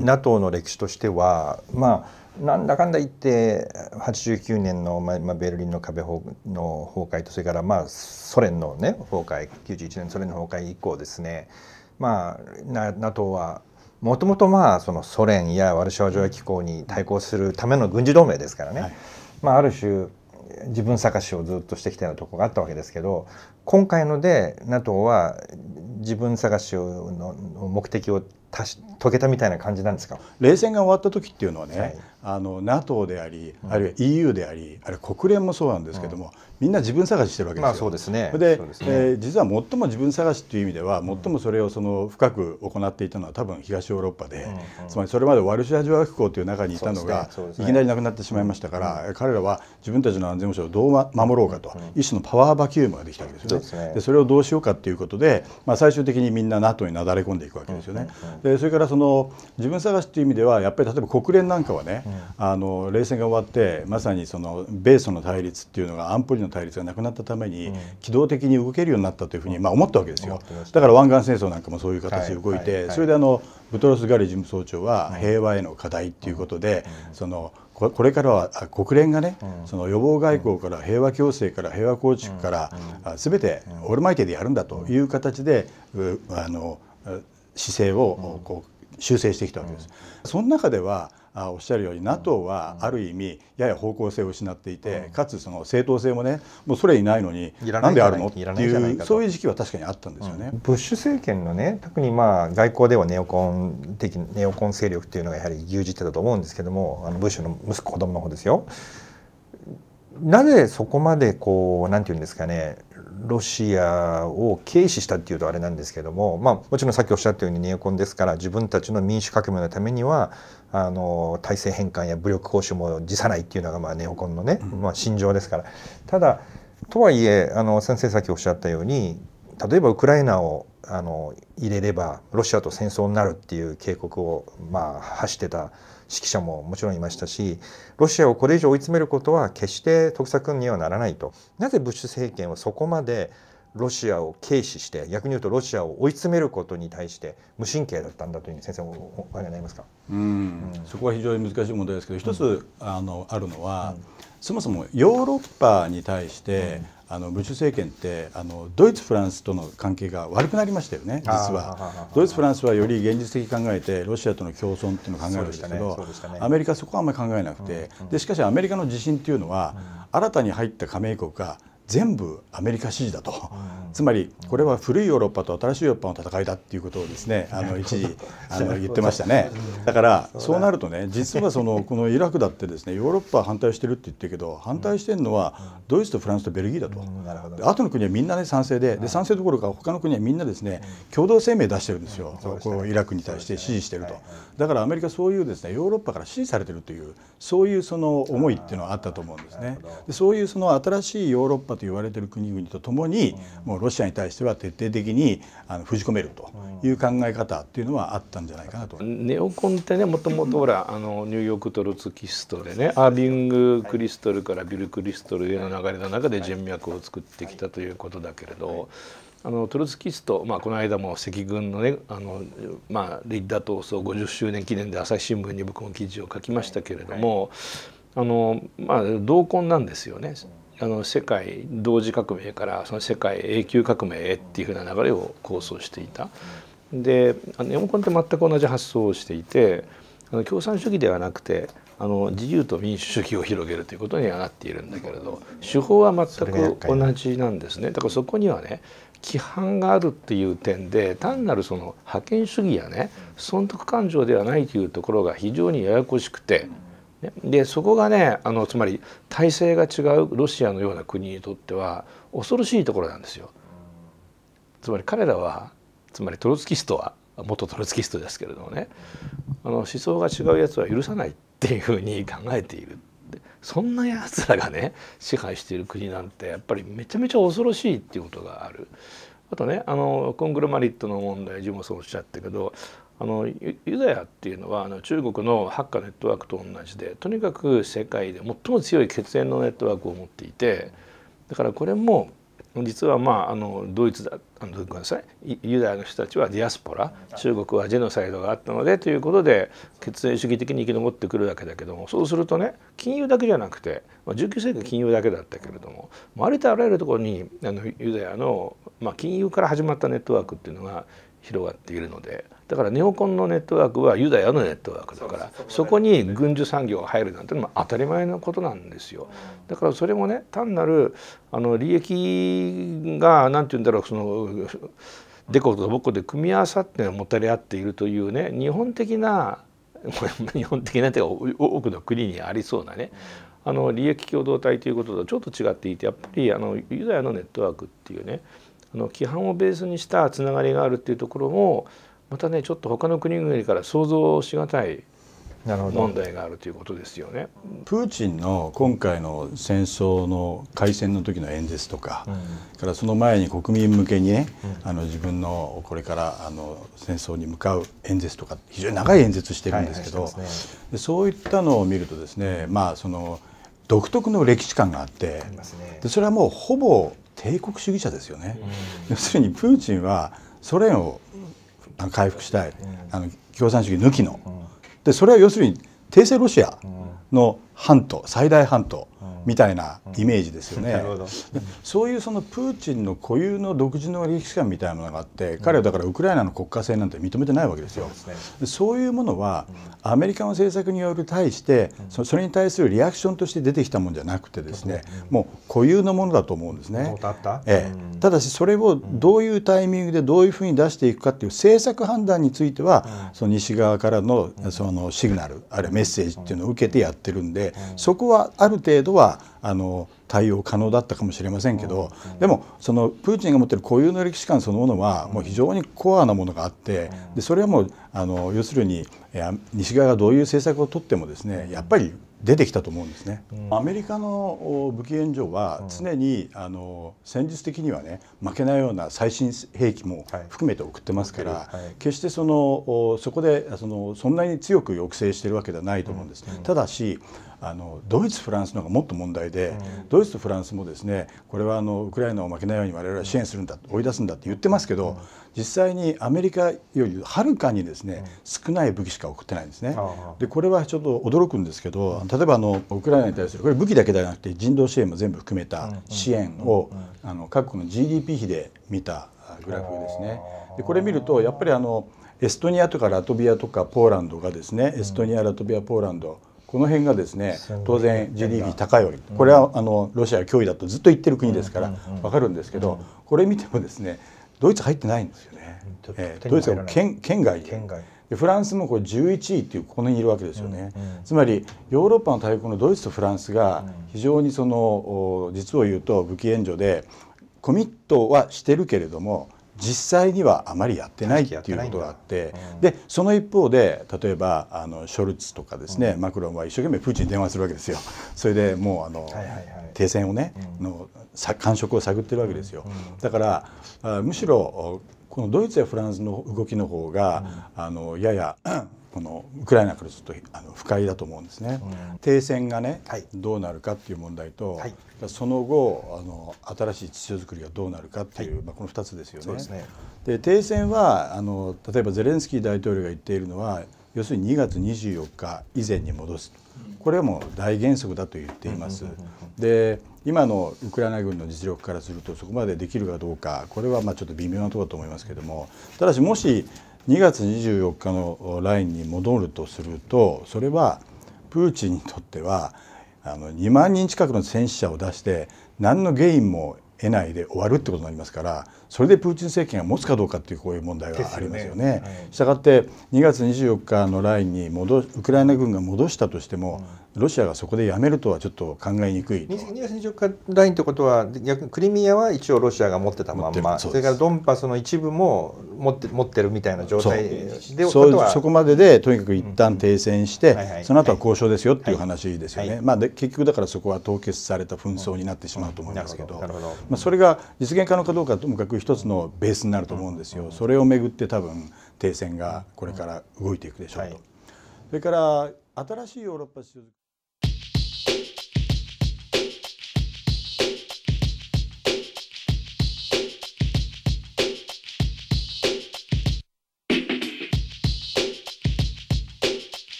NATO の歴史としては、まあ、なんだかんだ言って89年の、まあ、ベルリンの壁の崩壊とそれから、まあ、ソ連の、ね、崩壊91年ソ連の崩壊以降ですね、まあ、NATO はもともとまあそのソ連やワルシャワ条約機構に対抗するための軍事同盟ですからね、はい、まあ、ある種自分探しをずっとしてきたようなとこがあったわけですけど今回ので NATO は自分探しの目的をたし解けたみたいな感じなんですか冷戦が終わった時っていうのはね、はい、あの NATO であり、あるいは EU であり、あるいは国連もそうなんですけども、うん、みんな自分探ししてるわけですよ。まあ、そうですねでね、えー、実は最も自分探しという意味では最もそれをその深く行っていたのは多分東ヨーロッパで、うんうん、つまりそれまでワルシャワ条約交という中にいたのが、いきなりなくなってしまいましたから、うん、彼らは自分たちの安全保障をどう、ま、守ろうかと、うん、一種のパワーバキュームができたわけですよね。そでそれをどうしようかということで、まあ、最終的にみんな NATO になだれ込んでいくわけですよね。でそれからその自分探しっていう意味ではやっぱり例えば国連なんかはね、うん、あの冷戦が終わってまさにその米ソの対立っていうのが安保理の対立がなくなったために、うん、機動的に動けるようになったというふうに、まあ、思ったわけですよだから湾岸戦争なんかもそういう形で動いて、はいはい、それであのブトロス・ガリ事務総長は平和への課題っていうことで、そのこれからは国連がね、その予防外交から平和共生から平和構築から、うん、全てオールマイティでやるんだという形で、あの姿勢をこう修正してきたわけです。その中ではおっしゃるように NATO はある意味やや方向性を失っていて、かつその正当性もねもうそれいないのになんであるのっていうそういう時期は確かにあったんですよね、うん、ブッシュ政権のね特にまあ外交ではネオコン的ネオコン勢力というのがやはり牛耳ってたと思うんですけどもあのブッシュの息子子供の方ですよ。なぜそこまでこうなんていうんですかねロシアを軽視したっていうとあれなんですけども、まあ、もちろんさっきおっしゃったようにネオコンですから自分たちの民主革命のためにはあの体制変換や武力行使も辞さないっていうのが、まあ、ネオコンのね、まあ、心情ですから。ただとはいえあの先生さっきおっしゃったように例えばウクライナをあの入れればロシアと戦争になるっていう警告を、まあ、発してた。指揮者ももちろんいましたしロシアをこれ以上追い詰めることは決して得策にはならないとなぜブッシュ政権はそこまでロシアを軽視して逆に言うとロシアを追い詰めることに対して無神経だったんだというふうに先生お考えになりますか、うん、うん、そこは非常に難しい問題ですけど一つ、うん、あのあるのは、うん、そもそもヨーロッパに対して、あのブッシュ政権ってあのドイツ、フランスとの関係が悪くなりましたよね、実は。ドイツ、フランスはより現実的に考えてロシアとの共存っていうのを考えるんですけど、ねアメリカはそこはあんまり考えなくて、うんうん、でしかしアメリカの自信っていうのは、うん、新たに入った加盟国が全部アメリカ支持だと、つまりこれは古いヨーロッパと新しいヨーロッパの戦いだっていうことをですねあの一時あの言ってましたねだからそうなるとね実はその このイラクだってですねヨーロッパ反対してるって言ってるけど反対してるのはドイツとフランスとベルギーだと、うん、の国はみんなね賛成でで賛成どころか他の国はみんなですね共同声明出してるんですよ、こうイラクに対して支持してると、だからアメリカそういうですねヨーロッパから支持されてるというそういうその思いっていうのはあったと思うんですね。でそういうその新しいヨーロッパと言われている国々とともに、もうロシアに対しては徹底的にあの封じ込めるという考え方っていうのはあったんじゃないかなと。ネオコンってねもともとほらあのニューヨークトルツキストでねアービング・クリストルからビル・クリストルへの流れの中で人脈を作ってきたということだけれど。あのトルツキスト、まあ、この間も赤軍のねあの、まあ、リッダー闘争50周年記念で朝日新聞に僕も記事を書きましたけれども、あのまあ、同梱なんですよね。あの世界同時革命からその世界永久革命へっていうふうな流れを構想していた。であのエモって全く同じ発想をしていてあの共産主義ではなくてあの自由と民主主義を広げるということにはなっているんだけれど手法は全く同じなんですねだからそこにはね規範があるっていう点で単なるその覇権主義やね損得感情ではないというところが非常にややこしくて。でそこがねあのつまり体制が違うロシアのような国にとっては恐ろしいところなんですよ。つまり彼らはつまりトロツキストは元トロツキストですけれどもねあの思想が違うやつは許さないっていうふうに考えているそんなやつらがね支配している国なんてやっぱりめちゃめちゃ恐ろしいっていうことがある。あとねあのコングルマリットの問題ジュもそうおっしゃったけどあのユダヤっていうのはあの中国のハッカネットワークと同じでとにかく世界で最も強い血縁のネットワークを持っていてだからこれも実はまああのドイツだあのごめんなさいユダヤの人たちはディアスポラ中国はジェノサイドがあったのでということで血縁主義的に生き残ってくるわけだけどもそうするとね金融だけじゃなくて、まあ、19世紀金融だけだったけれどもありとあらゆるところにあのユダヤの、まあ、金融から始まったネットワークっていうのが広がっているのでだからネオコンのネットワークはユダヤのネットワークだからそこに軍需産業が入るなんてのも当たり前のことなんですよだからそれもね単なるあの利益が何て言うんだろうそのデコとボコで組み合わさってもたれ合っているというね日本的な 日本的な手が多くの国にありそうなねあの利益共同体ということとちょっと違っていてやっぱりあのユダヤのネットワークっていうねあの規範をベースにしたつながりがあるっていうところもまたねちょっと他の国々から想像しがたい問題があるということですよね。プーチンの今回の戦争の開戦の時の演説とか、うん、からその前に国民向けにね、うん、あの自分のこれからあの戦争に向かう演説とか非常に長い演説してるんですけど、はいはいね、でそういったのを見るとですね、まあその独特の歴史観があって、ね、でそれはもうほぼ帝国主義者ですよね、要するにプーチンはソ連を回復したい、あの共産主義抜きの、でそれは要するに帝政ロシアの半島最大半島みたいなイメージですよね、うんうん、そういうそのプーチンの固有の独自の歴史観みたいなものがあって彼はだからウクライナの国家性なんて認めてないわけですよ。そう、ね,、いうものはアメリカの政策による対してそれに対するリアクションとして出てきたもんじゃなくてですねもう固有のものだと思うんですね。ええ、ただしそれをどういうタイミングでどういうふうに出していくかっていう政策判断についてはその西側からのそのシグナルあるいはメッセージっていうのを受けてやってるんでそこはある程度はあの対応可能だったかもしれませんけど、でもそのプーチンが持ってる固有の歴史観そのものはもう非常にコアなものがあってでそれはもうあの要するに西側がどういう政策をとってもですねやっぱり出てきたと思うんですね、うん、アメリカの武器援助は常に、あの戦術的にはね負けないような最新兵器も含めて送ってますから、はい、決してそのそこでそのそんなに強く抑制してるわけではないと思うんです、うんうん、ただしあのドイツ、フランスの方がもっと問題で、ドイツとフランスもですねこれはあのウクライナを負けないように我々は支援するんだ追い出すんだって言ってますけど、実際にアメリカよりはるかにですね、少ない武器しか送ってないんですね。でこれはちょっと驚くんですけど例えばあのウクライナに対するこれ武器だけではなくて人道支援も全部含めた支援をあの各国の GDP 比で見たグラフですね。でこれ見るとやっぱりあのエストニアとかラトビアとかポーランドがですねエストニアラトビアポーランドこの辺がですね当然 GDP 高いよりこれはあのロシアが脅威だとずっと言ってる国ですから分かるんですけどこれ見てもですねドイツ入ってないんですよね。えー、ドイツは県県外県外フランスもこれ11位っていうここにいるわけですよね、うんうん、つまりヨーロッパの大国のドイツとフランスが非常にその実を言うと武器援助でコミットはしてるけれども実際にはあまりやってないっていうことがあって、うん、でその一方で例えばあのショルツとかですね、うん、マクロンは一生懸命プーチンに電話するわけですよそれでもうあの、停戦をね、うん、の感触を探ってるわけですよ、だからあむしろこのドイツやフランスの動きの方が、あのややこのウクライナからすっとあの不快だと思うんですね。うん、停戦がね、はい、どうなるかっていう問題と、はい、その後あの新しい秩序作りがどうなるかっていう、はい、まあ、この2つですよね。で、停戦はあの例えばゼレンスキー大統領が言っているのは要するに2月24日以前に戻すこれはもう大原則だと言っています。で今のウクライナ軍の実力からするとそこまでできるかどうかこれはまあちょっと微妙なところだと思いますけどもただしもし2月24日のラインに戻るとするとそれはプーチンにとってはあの2万人近くの戦死者を出して何のゲインも得ないで終わるってことになりますからそれでプーチン政権が持つかどうかというこういう問題がありますよね。したがって2月24日のラインに戻ウクライナ軍が戻したとしても、ロシアがそこでやめるとはちょっと考えにくい東二条日ラインということは逆にクリミアは一応ロシアが持ってたまんまそれからドンパスの一部も持って持ってるみたいな状態でそそこまででとにかく一旦停戦して、うんうんはいはい、その後は交渉ですよっていう話ですよね、はいはい、まあ、で結局だからそこは凍結された紛争になってしまうと思いますけどうんどど、まあ、それが実現可能かどうかともかく一つのベースになると思うんですよ、それをめぐって多分停戦がこれから動いていくでしょうと。それから新しいヨーロッパ